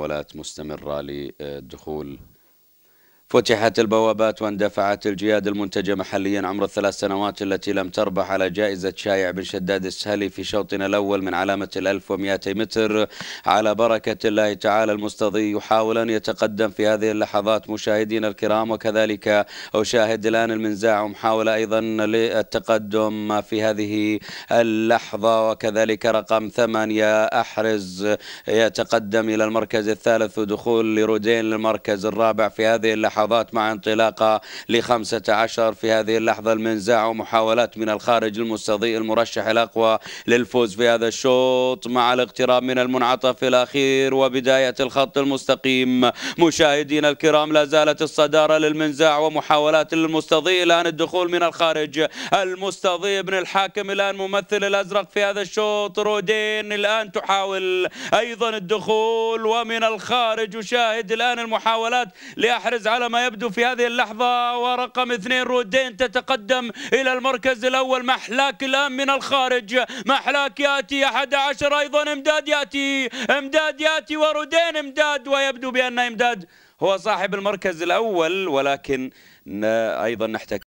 محاولات مستمرة للدخول فتحت البوابات واندفعت الجياد المنتجة محليا عمر الثلاث سنوات التي لم تربح على جائزة شايع بن شداد السهلي في شوطنا الأول من علامة الألف ومئتي متر على بركة الله تعالى المستضي يحاول أن يتقدم في هذه اللحظات مشاهدينا الكرام وكذلك أشاهد الآن المنزاع ومحاولة أيضا للتقدم في هذه اللحظة وكذلك رقم ثمانية أحرز يتقدم إلى المركز الثالث ودخول لرودين للمركز الرابع في هذه اللحظة لحظات مع انطلاقة لخمسة عشر في هذه اللحظة المنزاع ومحاولات من الخارج المستضيء المرشح الأقوى للفوز في هذا الشوط مع الاقتراب من المنعطف الأخير وبداية الخط المستقيم مشاهدين الكرام لا زالت الصدارة للمنزاع ومحاولات للمستضيء الآن الدخول من الخارج المستضيء ابن الحاكم الآن ممثل الأزرق في هذا الشوط رودين الآن تحاول أيضا الدخول ومن الخارج وشاهد الآن المحاولات ليحرز على ما يبدو في هذه اللحظة ورقم اثنين رودين تتقدم إلى المركز الأول محلاك الآن من الخارج محلاك يأتي أحد عشر أيضا إمداد يأتي إمداد يأتي ورودين إمداد ويبدو بأن إمداد هو صاحب المركز الأول ولكن أيضا نحتاج